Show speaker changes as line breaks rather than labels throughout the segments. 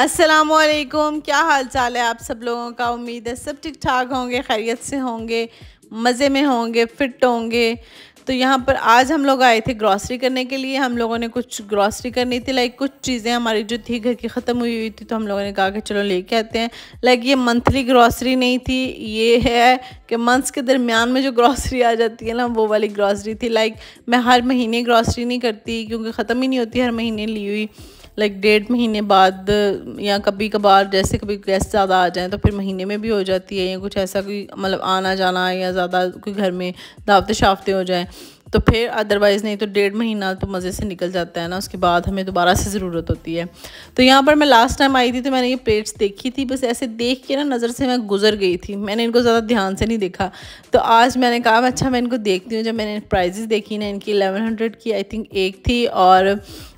असलकुम क्या हाल चाल है आप सब लोगों का उम्मीद है सब ठीक ठाक होंगे खैरियत से होंगे मज़े में होंगे फिट होंगे तो यहाँ पर आज हम लोग आए थे ग्रॉसरी करने के लिए हम लोगों ने कुछ ग्रॉसरी करनी थी लाइक कुछ चीज़ें हमारी जो थी घर की ख़त्म हुई हुई थी तो हम लोगों ने कहा कि चलो लेके आते हैं लाइक ये मंथली ग्रॉसरी नहीं थी ये है कि मंथ्स के दरमियान में जो ग्रॉसरी आ जाती है ना वो वाली ग्रॉसरी थी लाइक मैं हर महीने ग्रॉसरी नहीं करती क्योंकि ख़त्म ही नहीं होती हर महीने ली हुई लाइक डेढ़ महीने बाद या कभी कभार जैसे कभी गेस्ट ज़्यादा आ जाएँ तो फिर महीने में भी हो जाती है या कुछ ऐसा कोई मतलब आना जाना या ज़्यादा कोई घर में दावते शाफ्ते हो जाएँ तो फिर अदरवाइज़ नहीं तो डेढ़ महीना तो मज़े से निकल जाता है ना उसके बाद हमें दोबारा से ज़रूरत होती है तो यहाँ पर मैं लास्ट टाइम आई थी तो मैंने ये प्लेट्स देखी थी बस ऐसे देख के ना नज़र से मैं गुजर गई थी मैंने इनको ज़्यादा ध्यान से नहीं देखा तो आज मैंने कहा अच्छा मैं इनको देखती हूँ जब मैंने प्राइजेज़ देखी ना इनकी एलेवन हंड्रेड की आई थिंक एक थी और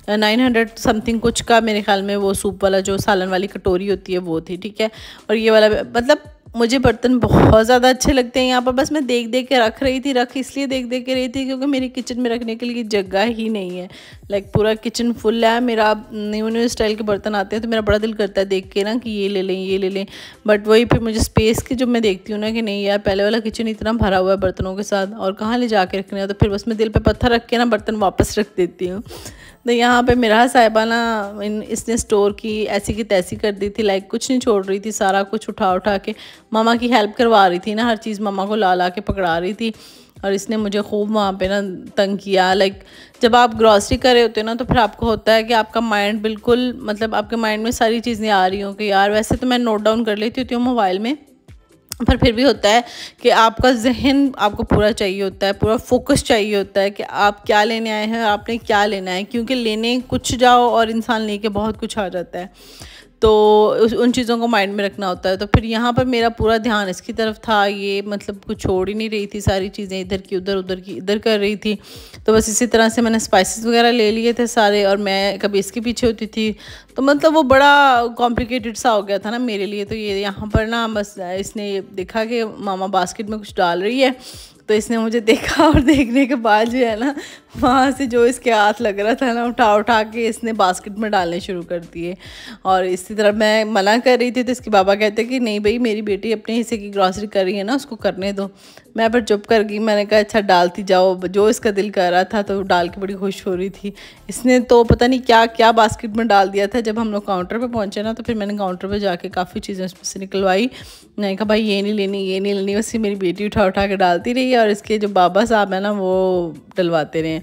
नाइन हंड्रेड समथिंग कुछ का मेरे ख्याल में वो सूप वाला जो सालन वाली कटोरी होती है वो थी ठीक है और ये वाला मतलब मुझे बर्तन बहुत ज़्यादा अच्छे लगते हैं यहाँ पर बस मैं देख देख के रख रही थी रख इसलिए देख देख के रही थी क्योंकि मेरी किचन में रखने के लिए जगह ही नहीं है लाइक पूरा किचन फुल है मेरा न्यू न्यू स्टाइल के बर्तन आते हैं तो मेरा बड़ा दिल करता है देख के ना कि ये ले लें ये ले लें बट वही फिर मुझे स्पेस की जब मैं देखती हूँ ना कि नहीं यार पहले वाला किचन इतना भरा हुआ है बर्तनों के साथ और कहाँ ले जा रखने तो फिर बस मैं दिल पर पत्थर रख के ना बर्तन वापस रख देती हूँ तो यहाँ पे मेरा साहिबा ना इन इसने स्टोर की ऐसी की तैसी कर दी थी लाइक कुछ नहीं छोड़ रही थी सारा कुछ उठा उठा के मामा की हेल्प करवा रही थी ना हर चीज़ मामा को ला ला के पकड़ा रही थी और इसने मुझे खूब वहाँ पे ना तंग किया लाइक जब आप ग्रॉसरी कर रहे होते हो ना तो फिर आपको होता है कि आपका माइंड बिल्कुल मतलब आपके माइंड में सारी चीज़ें आ रही हों कि यार वैसे तो मैं नोट डाउन कर लेती होती हूँ मोबाइल में पर फिर भी होता है कि आपका जहन आपको पूरा चाहिए होता है पूरा फोकस चाहिए होता है कि आप क्या लेने आए हैं और आपने क्या लेना है क्योंकि लेने कुछ जाओ और इंसान लेके बहुत कुछ आ जाता है तो उन चीज़ों को माइंड में रखना होता है तो फिर यहाँ पर मेरा पूरा ध्यान इसकी तरफ था ये मतलब कुछ छोड़ ही नहीं रही थी सारी चीज़ें इधर की उधर उधर की इधर कर रही थी तो बस इसी तरह से मैंने स्पाइसेस वगैरह ले लिए थे सारे और मैं कभी इसके पीछे होती थी तो मतलब वो बड़ा कॉम्प्लिकेटेड सा हो गया था ना मेरे लिए तो ये यहाँ पर ना बस इसने देखा कि मामा बास्केट में कुछ डाल रही है तो इसने मुझे देखा और देखने के बाद जो है ना वहाँ से जो इसके हाथ लग रहा था ना उठा उठा के इसने बास्केट में डालने शुरू कर दिए और इसी तरह मैं मना कर रही थी तो इसके बाबा कहते कि नहीं भाई मेरी बेटी अपने हिस्से की ग्रॉसरी कर रही है ना उसको करने दो मैं पर चुप कर गई मैंने कहा अच्छा डालती जाओ जो इसका दिल कर रहा था तो डाल के बड़ी खुश हो रही थी इसने तो पता नहीं क्या क्या बास्केट में डाल दिया था जब हम लोग काउंटर पर पहुँचे ना तो फिर मैंने काउंटर पर जाके काफ़ी चीज़ें उसमें से निकलवाई मैंने कहा भाई ये नहीं लेनी ये नहीं लेनी वैसे मेरी बेटी उठा उठा के डालती रही और इसके जो बाबा साहब हैं ना वो डलवाते रहे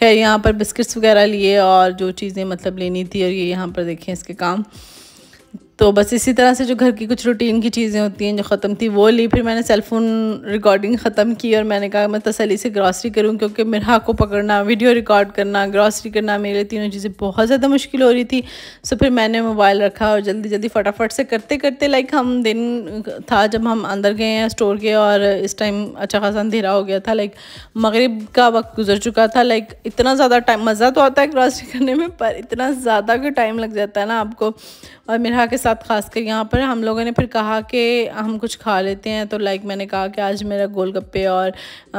खैर यहाँ पर बिस्किट्स वगैरह लिए और जो चीज़ें मतलब लेनी थी और ये यहाँ पर देखें इसके काम तो बस इसी तरह से जो घर की कुछ रूटीन की चीज़ें होती हैं जो ख़त्म थी वो ली फिर मैंने सेलफोन रिकॉर्डिंग ख़त्म की और मैंने कहा मैं तसली से ग्रॉसरी करूँ क्योंकि हाँ को पकड़ना वीडियो रिकॉर्ड करना ग्रॉसरी करना मेरे लिए तीनों चीज़ें बहुत ज़्यादा मुश्किल हो रही थी सो फिर मैंने मोबाइल रखा और जल्दी जल्दी फटाफट से करते करते लाइक हम दिन था जब हम अंदर गए हैं स्टोर के और इस टाइम अच्छा खासा अंधेरा हो गया था लाइक मगरब का वक्त गुजर चुका था लाइक इतना ज़्यादा टाइम मज़ा तो आता है ग्रॉसरी करने में पर इतना ज़्यादा का टाइम लग जाता है ना आपको और हाँ के साथ खासकर यहाँ पर हम लोगों ने फिर कहा कि हम कुछ खा लेते हैं तो लाइक मैंने कहा कि आज मेरा गोलगप्पे और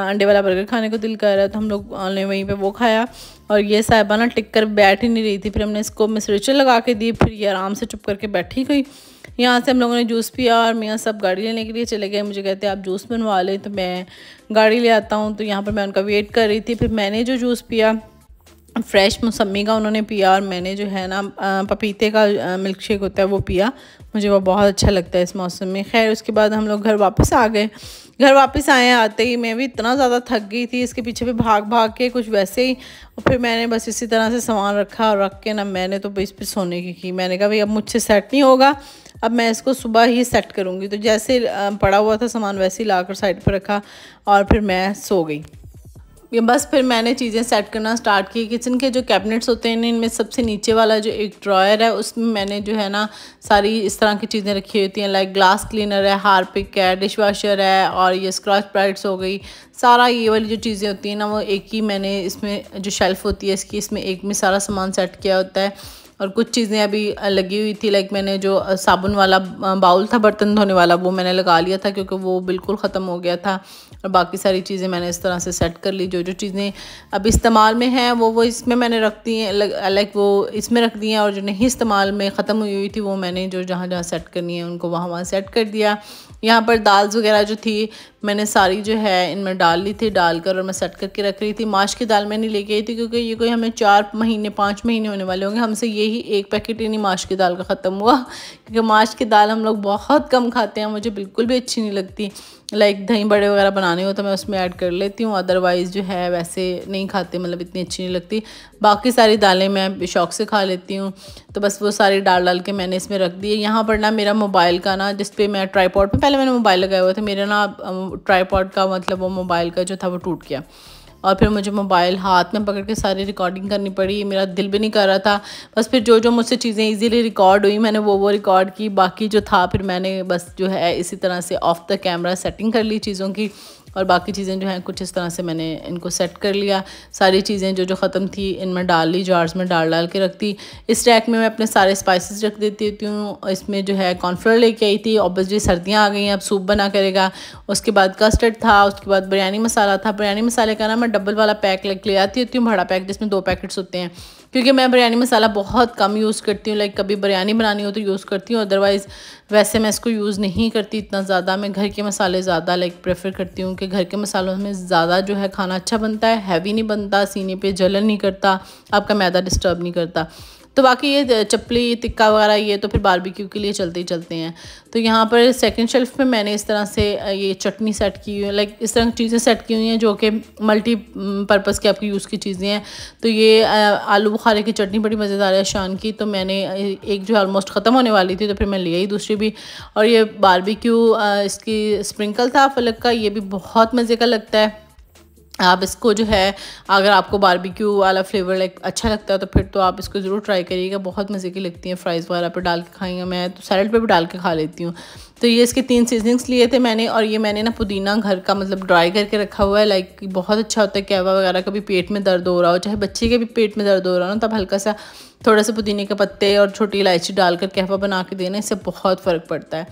अंडे वाला बर्गर खाने को दिल कर रहा है तो हम लोग ऑनलाइन वहीं पे वो खाया और ये साहिबाना टिक कर बैठ ही नहीं रही थी फिर हमने इसको मिसरेचर लगा के दी फिर ये आराम से चुप करके बैठी गई यहाँ से हम लोगों ने जूस पिया और मियाँ सब गाड़ी लेने के लिए चले गए मुझे कहते आप जूस बनवा लें तो मैं गाड़ी ले आता हूँ तो यहाँ पर मैं उनका वेट कर रही थी फिर मैंने जो जूस पिया फ्रेश मौसमी का उन्होंने पिया और मैंने जो है ना पपीते का मिल्क शेक होता है वो पिया मुझे वो बहुत अच्छा लगता है इस मौसम में खैर उसके बाद हम लोग घर वापस आ गए घर वापस आए आते ही मैं भी इतना ज़्यादा थक गई थी इसके पीछे भी भाग भाग के कुछ वैसे ही और फिर मैंने बस इसी तरह से सामान रखा और रख के ना मैंने तो इस पर सोने की की मैंने कहा भाई अब मुझसे सेट नहीं होगा अब मैं इसको सुबह ही सेट करूँगी तो जैसे पड़ा हुआ था सामान वैसे ही ला साइड पर रखा और फिर मैं सो गई ये बस फिर मैंने चीज़ें सेट करना स्टार्ट की किचन के जो कैबिनेट्स होते हैं इनमें सबसे नीचे वाला जो एक ड्रॉयर है उसमें मैंने जो है ना सारी इस तरह की चीज़ें रखी होती हैं लाइक ग्लास क्लीनर है हार्पिक है डिश वाशर है और ये स्क्रॉच ब्राइट्स हो गई सारा ये वाली जो चीज़ें होती हैं ना वो एक ही मैंने इसमें जो शेल्फ़ होती है इसकी इसमें एक में सारा सामान सेट किया होता है और कुछ चीज़ें अभी लगी हुई थी लाइक मैंने जो साबुन वाला बाउल था बर्तन धोने वाला वो मैंने लगा लिया था क्योंकि वो बिल्कुल ख़त्म हो गया था और बाकी सारी चीज़ें मैंने इस तरह से सेट कर ली जो जो चीज़ें अब इस्तेमाल में हैं वो वो इसमें मैंने रख दी हैं लाइक वो इसमें रख दी हैं और जो नहीं इस्तेमाल में ख़त्म हुई हुई थी वो मैंने जो जहाँ जहाँ सेट करनी है उनको वहाँ वहाँ सेट कर दिया यहाँ पर दाल्स वगैरह जो थी मैंने सारी जो है इनमें डाल ली थी डालकर और मैं सेट करके रख रही थी माश की दाल मैं नहीं लेके आई थी क्योंकि ये कोई हमें चार महीने पाँच महीने होने वाले होंगे हमसे यही एक पैकेट इन्हीं माश की दाल का ख़त्म हुआ क्योंकि माश की दाल हम लोग बहुत कम खाते हैं मुझे बिल्कुल भी अच्छी नहीं लगती लाइक दही बड़े वगैरह बनाने हो तो मैं उसमें ऐड कर लेती हूँ अदरवाइज़ जो है वैसे नहीं खाते मतलब इतनी अच्छी नहीं लगती बाकी सारी दालें मैं शौक से खा लेती हूँ तो बस वो सारी डाल डाल के मैंने इसमें रख दी है यहाँ पर ना मेरा मोबाइल का ना जिस पर मैं ट्राईपॉड पर पहले मैंने मोबाइल लगाए हुआ थे मेरा ना ट्राईपॉड का मतलब वो मोबाइल का जो था वो टूट गया और फिर मुझे मोबाइल हाथ में पकड़ के सारी रिकॉर्डिंग करनी पड़ी मेरा दिल भी नहीं कर रहा था बस फिर जो जो मुझसे चीज़ें इजीली रिकॉर्ड हुई मैंने वो वो रिकॉर्ड की बाकी जो था फिर मैंने बस जो है इसी तरह से ऑफ द कैमरा सेटिंग कर ली चीज़ों की और बाकी चीज़ें जो हैं कुछ इस तरह से मैंने इनको सेट कर लिया सारी चीज़ें जो जो ख़त्म थी इनमें डाल ली जार्स में डाल डाल के रखती इस रैक में मैं अपने सारे स्पाइसेस रख देती होती हूँ इसमें जो है कॉर्नफ्लोर लेके आई थी ऑब्वियसली सर्दियाँ आ गई हैं अब सूप बना करेगा उसके बाद कस्टर्ड था उसके बाद बिरयानी मसाला था बिरयानी मसाले का ना मैं डबल वाला पैक लेके ले आती होती हूँ बड़ा पैक जिसमें दो पैकेट्स होते हैं क्योंकि मैं बिरयानी मसाला बहुत कम यूज़ करती हूँ लाइक कभी बिरयानी बनानी हो तो यूज़ करती हूँ अदरवाइज़ वैसे मैं इसको यूज़ नहीं करती इतना ज़्यादा मैं घर के मसाले ज़्यादा लाइक प्रेफर करती हूँ कि घर के मसालों में ज़्यादा जो है खाना अच्छा बनता है हैवी नहीं बनता सीने पर जलन नहीं करता आपका मैदा डिस्टर्ब नहीं करता तो बाकी ये चपली टिक्का वगैरह ये तो फिर बारबेक्यू के लिए चलते ही चलते हैं तो यहाँ पर सेकंड शेल्फ पे मैंने इस तरह से ये चटनी सेट की हुई है लाइक इस तरह की चीज़ें सेट की हुई हैं जो कि मल्टी पर्पज़ के आपकी यूज़ की चीज़ें हैं तो ये आलू बुखारे की चटनी बड़ी मज़ेदार है शान की तो मैंने एक जो ऑलमोस्ट ख़त्म होने वाली थी तो फिर मैं ले आई दूसरी भी और ये बारबिक्यू इसकी स्प्रिंकल था फलक का ये भी बहुत मज़े का लगता है आप इसको जो है अगर आपको बारबेक्यू वाला फ्लेवर लाइक अच्छा लगता है तो फिर तो आप इसको ज़रूर ट्राई करिएगा बहुत मज़े की लगती हैं फ्राइज़ वगैरह पर डाल के खाएंगे मैं तो सैलड पे भी डाल के खा लेती हूँ तो ये इसके तीन सीजनिंग्स लिए थे मैंने और ये मैंने ना पुदीना घर का मतलब ड्राई करके रखा हुआ है लाइक बहुत अच्छा होता है कहवा वगैरह का भी पेट में दर्द हो रहा हो चाहे बच्चे के भी पेट में दर्द हो रहा हो ना तब हल्का सा थोड़ा सा पुदीने के पत्ते और छोटी इलायची डालकर कहवा बना के देना इससे बहुत फ़र्क पड़ता है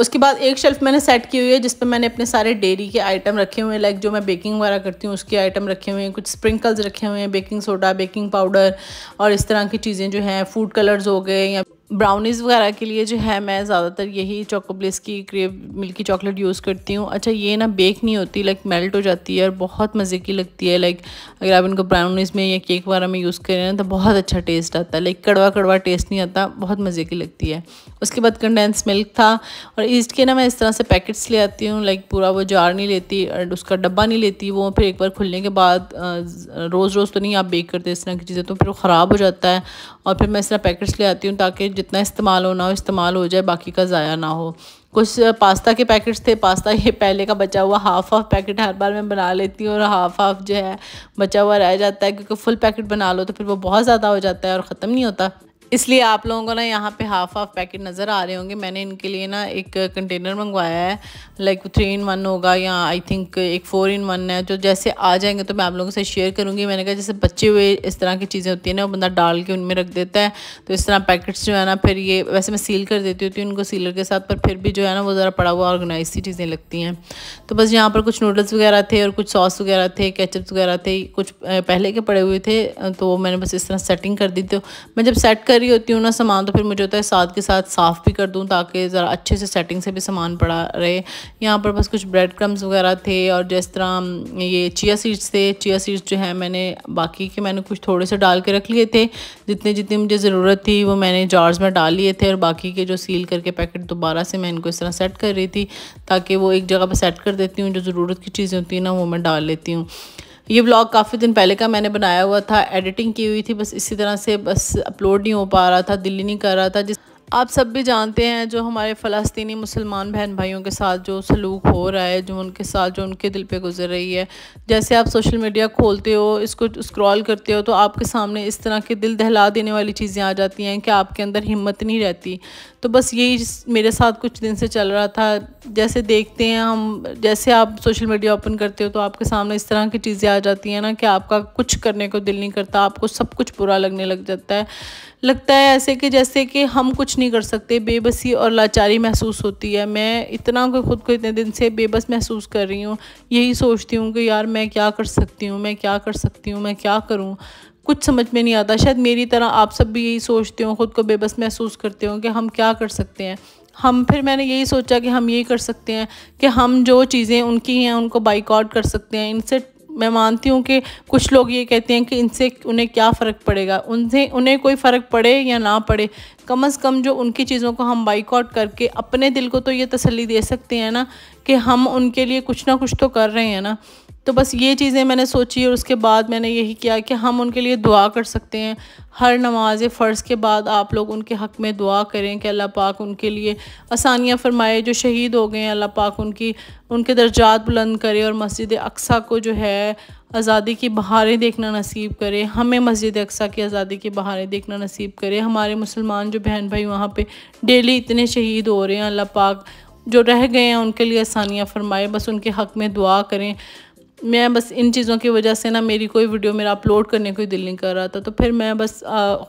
उसके बाद एक शेल्फ़ मैंने सेट की हुई है जिस पर मैंने अपने सारे डेयरी के आइटम रखे हुए हैं लाइक जो मैं बेकिंग वगैरह करती हूँ उसके आइटम रखे हुए हैं कुछ स्प्रिंकल्स रखे हुए हैं बेकिंग सोडा बेकिंग पाउडर और इस तरह की चीज़ें जो हैं फूड कलर्स हो गए या ब्राउनीज़ वगैरह के लिए जो है मैं ज़्यादातर यही चॉकोब्लिस की क्रेप मिल्की चॉकलेट यूज़ करती हूँ अच्छा ये ना बेक नहीं होती लाइक मेल्ट हो जाती है और बहुत मज़े की लगती है लाइक अगर आप इनको ब्राउनीज़ में या केक वगैरह में यूज़ करें ना तो बहुत अच्छा टेस्ट आता है लाइक कड़वा कड़वा टेस्ट नहीं आता बहुत मज़े की लगती है उसके बाद कंडेंस मिल्क था और ईस्ट के ना मैं इस तरह से पैकेट्स ले आती हूँ लाइक पूरा वो जार नहीं लेती और उसका डब्बा नहीं लेती वो फिर एक बार खुलने के बाद रोज़ रोज़ तो नहीं आप बेक करते इस तरह की चीज़ें तो फिर वो ख़राब हो जाता है और फिर मैं इस तरह पैकेट्स ले आती हूँ ताकि जितना इस्तेमाल होना हो इस्तेमाल हो जाए बाकी का ज़ाया ना हो कुछ पास्ता के पैकेट्स थे पास्ता ये पहले का बचा हुआ हाफ हाफ पैकेट हर बार मैं बना लेती हूँ और हाफ हाफ जो है बचा हुआ रह जाता है क्योंकि फुल पैकेट बना लो तो फिर वो बहुत ज़्यादा हो जाता है और ख़त्म नहीं होता इसलिए आप लोगों को ना यहाँ पे हाफ हाफ पैकेट नज़र आ रहे होंगे मैंने इनके लिए ना एक कंटेनर मंगवाया है लाइक थ्री इन वन होगा या आई थिंक एक फ़ोर इन वन है जो जैसे आ जाएंगे तो मैं आप लोगों से शेयर करूँगी मैंने कहा जैसे बच्चे हुए इस तरह की चीज़ें होती है ना वो बंदा डाल के उनमें रख देता है तो इस तरह पैकेट्स जो है ना फिर ये वैसे मैं सील कर देती होती हूँ उनको सीलर के साथ पर फिर भी जो है ना वो ज़रा पड़ा हुआ ऑर्गेनाइज सी चीज़ें लगती हैं तो बस यहाँ पर कुछ नूडल्स वगैरह थे और कुछ सॉस वगैरह थे केचप्स वगैरह थे कुछ पहले के पड़े हुए थे तो मैंने बस इस तरह सेटिंग कर दी तो मैं जब सेट कर कर रही होती हूँ ना सामान तो फिर मुझे होता है साथ के साथ साफ़ भी कर दूँ ताकि ज़रा अच्छे से सेटिंग से भी सामान पड़ा रहे यहाँ पर बस कुछ ब्रेड क्रम्स वगैरह थे और जिस तरह ये चिया सीड्स थे चिया सीड्स जो है मैंने बाकी के मैंने कुछ थोड़े से डाल के रख लिए थे जितने जितनी मुझे ज़रूरत थी वो मैंने जार्स में डाल लिए थे और बाकी के जो सील करके पैकेट दोबारा से मैं इनको इस तरह सेट कर रही थी ताकि वो एक जगह पर सेट कर देती हूँ जो ज़रूरत की चीज़ें होती हैं ना वो मैं डाल लेती हूँ ये ब्लॉग काफ़ी दिन पहले का मैंने बनाया हुआ था एडिटिंग की हुई थी बस इसी तरह से बस अपलोड नहीं हो पा रहा था दिल्ली नहीं कर रहा था जिस आप सब भी जानते हैं जो हमारे फ़लस्तनी मुसलमान बहन भाइयों के साथ जो सलूक हो रहा है जो उनके साथ जो उनके दिल पे गुजर रही है जैसे आप सोशल मीडिया खोलते हो इसको स्क्रॉल करते हो तो आपके सामने इस तरह के दिल दहला देने वाली चीज़ें आ जाती हैं कि आपके अंदर हिम्मत नहीं रहती तो बस यही मेरे साथ कुछ दिन से चल रहा था जैसे देखते हैं हम जैसे आप सोशल मीडिया ओपन करते हो तो आपके सामने इस तरह की चीज़ें आ जाती हैं ना कि आपका कुछ करने को दिल नहीं करता आपको सब कुछ बुरा लगने लग जाता है लगता है ऐसे कि जैसे कि हम कुछ नहीं कर सकते बेबसी और लाचारी महसूस होती है मैं इतना खुद को इतने दिन से बेबस महसूस कर रही हूँ यही सोचती हूँ कि यार मैं क्या कर सकती हूँ मैं क्या कर सकती हूँ मैं क्या करूँ कुछ समझ में नहीं आता शायद मेरी तरह आप सब भी यही सोचते हो ख़ुद को बेबस महसूस करते हो कि हम क्या कर सकते हैं हम फिर मैंने यही सोचा कि हम यही कर सकते हैं कि हम जो चीज़ें उनकी हैं उनको बाइकआउट कर सकते हैं इनसे मैं मानती हूँ कि कुछ लोग ये कहते हैं कि इनसे उन्हें क्या फ़र्क पड़ेगा उनसे उन्हें कोई फ़र्क पड़े या ना पड़े कम अज़ कम जो उनकी चीज़ों को हम बाइकआउट करके अपने दिल को तो ये तसल्ली दे सकते हैं ना कि हम उनके लिए कुछ ना कुछ तो कर रहे हैं ना तो बस ये चीज़ें मैंने सोची और उसके बाद मैंने यही किया कि हम उनके लिए दुआ कर सकते हैं हर नमाज फ़र्ज़ के बाद आप लोग उनके हक़ में दुआ करें कि अल्लाह पाक उनके लिए आसानियाँ फ़रमाए जो शहीद हो गए हैं अल्लाह पाक उनकी उनके दर्जात बुलंद करे और मस्जिद अक्सा को जो है आज़ादी की बहारें देखना नसीब करे हमें मस्जिद अक्सा की आज़ादी की बहारें देखना नसीब करे हमारे मुसलमान जो बहन भाई वहाँ पर डेली इतने शहीद हो रहे हैं अल्लाह पाक जो रह गए हैं उनके लिए आसानियाँ फ़रमाए बस उनके हक़ में दुआ करें मैं बस इन चीज़ों की वजह से ना मेरी कोई वीडियो मेरा अपलोड करने को दिल नहीं कर रहा था तो फिर मैं बस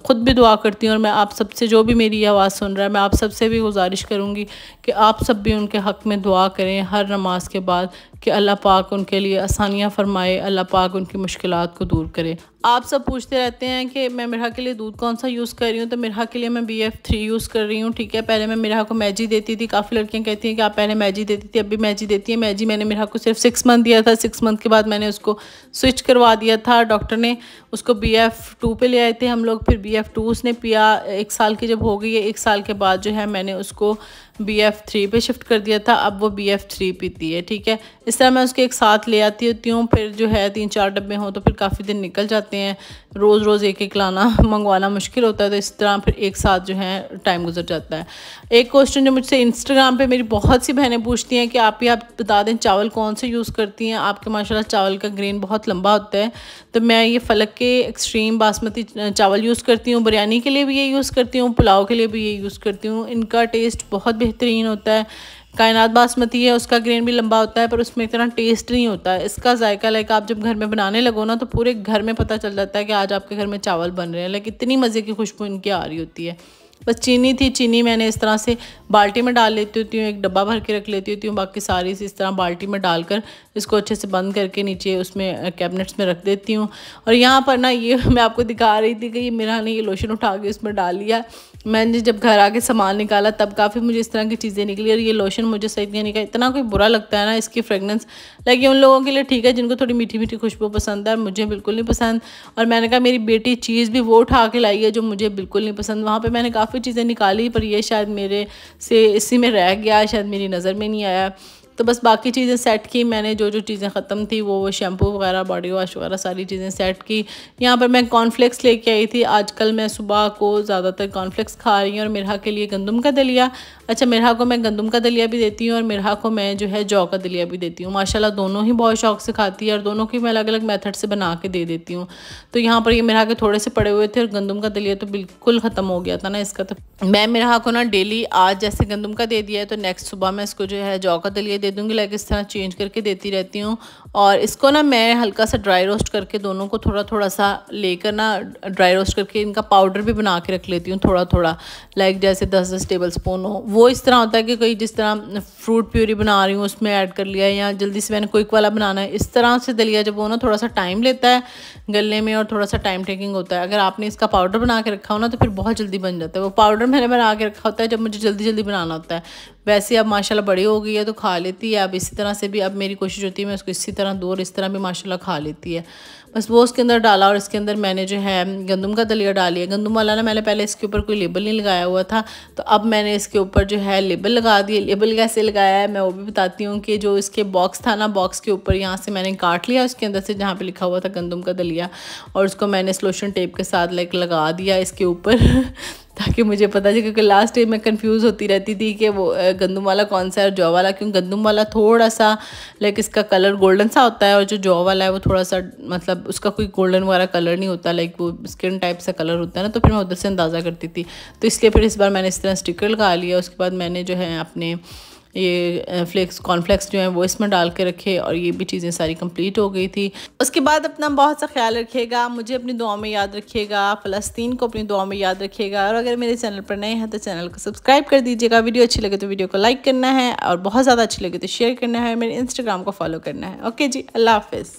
ख़ुद भी दुआ करती हूँ और मैं आप सबसे जो भी मेरी आवाज़ सुन रहा है मैं आप सबसे भी गुजारिश करूँगी कि आप सब भी उनके हक़ में दुआ करें हर नमाज के बाद कि अल्लाह पाक उनके लिए आसानियाँ फ़रमाए अल्लाह पाक उनकी मुश्किल को दूर करे आप सब पूछते रहते हैं कि मैं मिरहा के लिए दूध कौन सा यूज़ कर रही हूँ तो मिरहा के लिए मैं बी एफ थ्री यूज़ कर रही हूँ ठीक है पहले मैं मिरहा को मैजी देती थी काफ़ी लड़कियाँ कहती हैं कि आप पहले मैजी देती थी अभी मैजी देती है मैजी मैंने मिरहा को सिर्फ सिक्स मंथ दिया था सिक्स मंथ के बाद मैंने उसको स्विच करवा दिया था डॉक्टर ने उसको बी एफ टू पर ले आए थे हम लोग फिर बी एफ टू उसने पिया एक साल की जब हो गई है एक साल के बाद जो है मैंने उसको बी एफ थ्री पर शिफ्ट कर दिया था अब वो बी एफ थ्री पीती है ठीक है इस तरह मैं उसके एक साथ ले आती होती हूँ फिर जो है तीन चार डब्बे हों तो फिर काफ़ी दिन निकल जाते हैं रोज़ रोज़ एक एक लाना मंगवाना मुश्किल होता है तो इस तरह फिर एक साथ जो है टाइम गुजर जाता है एक क्वेश्चन जो मुझसे इंस्टाग्राम पर मेरी बहुत सी बहनें पूछती हैं कि आप ही आप बता दें चावल कौन से यूज़ करती हैं आपके माशाल्लाह चावल का ग्रेन बहुत लंबा होता है तो मैं ये फलक के एक्सट्रीम बासमती चावल यूज़ करती हूँ बिरयानी के लिए भी ये यूज़ करती हूँ पुलाव के लिए भी ये यूज़ करती हूँ इनका टेस्ट बहुत बेहतरीन होता है कायनात बासमती है उसका ग्रेन भी लंबा होता है पर उसमें इतना टेस्ट नहीं होता है इसका जायका लाइक आप जब घर में बनाने लगो ना तो पूरे घर में पता चल जाता है कि आज आपके घर में चावल बन रहे हैं लाइक इतनी मज़े की खुशबू इनकी आ रही होती है बस चीनी थी चीनी मैंने इस तरह से बाल्टी में डाल लेती होती हूँ एक डब्बा भर के रख लेती होती हूँ बाकी सारी इस तरह बाल्टी में डालकर इसको अच्छे से बंद करके नीचे उसमें कैबिनेट्स में रख देती हूँ और यहाँ पर ना ये मैं आपको दिखा रही थी कि ये मेरा ने ये लोशन उठा के उसमें डाल लिया मैंने जब घर आके सामान निकाला तब काफ़ी मुझे इस तरह की चीज़ें निकली और ये लोशन मुझे सही नहीं निकला इतना कोई बुरा लगता है ना इसकी फ्रेगनेंस लाइक ये उन लोगों के लिए ठीक है जिनको थोड़ी मीठी मीठी खुशबू पसंद है मुझे बिल्कुल नहीं पसंद और मैंने कहा मेरी बेटी चीज़ भी वो उठा के लाई है जो मुझे बिल्कुल नहीं पसंद वहाँ पर मैंने काफ़ी चीज़ें निकाली पर यह शायद मेरे से इसी में रह गया शायद मेरी नज़र में नहीं आया तो बस बाकी चीज़ें सेट की मैंने जो जो चीज़ें ख़त्म थी वो शैम्पू वगैरह बॉडी वॉश वगैरह सारी चीज़ें सेट की यहाँ पर मैं कॉर्नफ्लेक्स लेके आई थी आजकल मैं सुबह को ज़्यादातर कॉर्नफ्लेक्स खा रही हूँ और मिरहा के लिए गंदम का दलिया अच्छा मिरहा को मैं गंदम का दलिया भी देती हूँ और मिरहा को मैं जो है जौ का दलिया भी देती हूँ माशाला दोनों ही बहुत शौक से खाती है और दोनों की मैं अलग अलग मैथड से बना के दे देती हूँ तो यहाँ पर ये मिरहा के थोड़े से पड़े हुए थे और गंदम का दलिया तो बिल्कुल ख़त्म हो गया था ना इसका तो मैं मिरहा को ना डेली आज जैसे गंदम का दे दिया है तो नेक्स्ट सुबह मैं इसको जो है जौ का दलिया दे दूँगी लाइक इस तरह चेंज करके देती रहती हूँ और इसको ना मैं हल्का सा ड्राई रोस्ट करके दोनों को थोड़ा थोड़ा सा लेकर ना ड्राई रोस्ट करके इनका पाउडर भी बना के रख लेती हूँ थोड़ा थोड़ा लाइक जैसे दस दस टेबल स्पून हो वो इस तरह होता है कि कोई जिस तरह फ्रूट प्यूरी बना रही हूँ उसमें ऐड कर लिया या जल्दी से मैंने क्विक वाला बनाना है इस तरह से दलिया जब वो ना थोड़ा सा टाइम लेता है गलने में और थोड़ा सा टाइम टेकिंग होता है अगर आपने इसका पाउडर बना के रखा हो ना तो फिर बहुत जल्दी बन जाता है वो पाउडर मैंने बना के रखा होता है जब मुझे जल्दी जल्दी बनाना होता है वैसे अब माशाला बड़ी हो गई है तो खा लेती है अब इसी तरह से भी अब मेरी कोशिश होती है मैं उसको इसी तरह दो और इस तरह भी माशाल्लाह खा लेती है बस वो उसके अंदर डाला और इसके अंदर मैंने जो है गंदम का दलिया डाली है गंदम वाला ना मैंने पहले इसके ऊपर कोई लेबल नहीं लगाया हुआ था तो अब मैंने इसके ऊपर जो है लेबल लगा दिए लेबल कैसे लगाया है मैं वो भी बताती हूँ कि जो इसके बॉक्स था ना बॉक्स के ऊपर यहाँ से मैंने काट लिया उसके अंदर से जहाँ पर लिखा हुआ था गंदम का दलिया और उसको मैंने स्लोशन टेप के साथ लाइक लगा दिया इसके ऊपर ताकि मुझे पता चले क्योंकि लास्ट टाइम मैं कंफ्यूज होती रहती थी कि वो गंदम वाला कौन सा है और जौ वाला क्यों गंदम वाला थोड़ा सा लाइक इसका कलर गोल्डन सा होता है और जो जौ वाला है वो थोड़ा सा मतलब उसका कोई गोल्डन वगैरह कलर नहीं होता लाइक वो स्किन टाइप सा कलर होता है ना तो फिर मैं उधर से अंदाज़ा करती थी तो इसलिए फिर इस बार मैंने इस तरह स्टिकर लगा लिया उसके बाद मैंने जो है अपने ये फ्लेक्स कॉर्नफ्लेक्स जो है वो इसमें डाल के रखे और ये भी चीज़ें सारी कंप्लीट हो गई थी उसके बाद अपना बहुत सा ख्याल रखिएगा मुझे अपनी दुआ में याद रखिएगा फ़लस्तीन को अपनी दुआ में याद रखिएगा और अगर मेरे चैनल पर नए हैं तो चैनल को सब्सक्राइब कर दीजिएगा वीडियो अच्छी लगे तो वीडियो को लाइक करना है और बहुत ज़्यादा अच्छी लगे तो शेयर करना है मेरे इंस्टाग्राम को फॉलो करना है ओके जी अल्लाह हाफिज़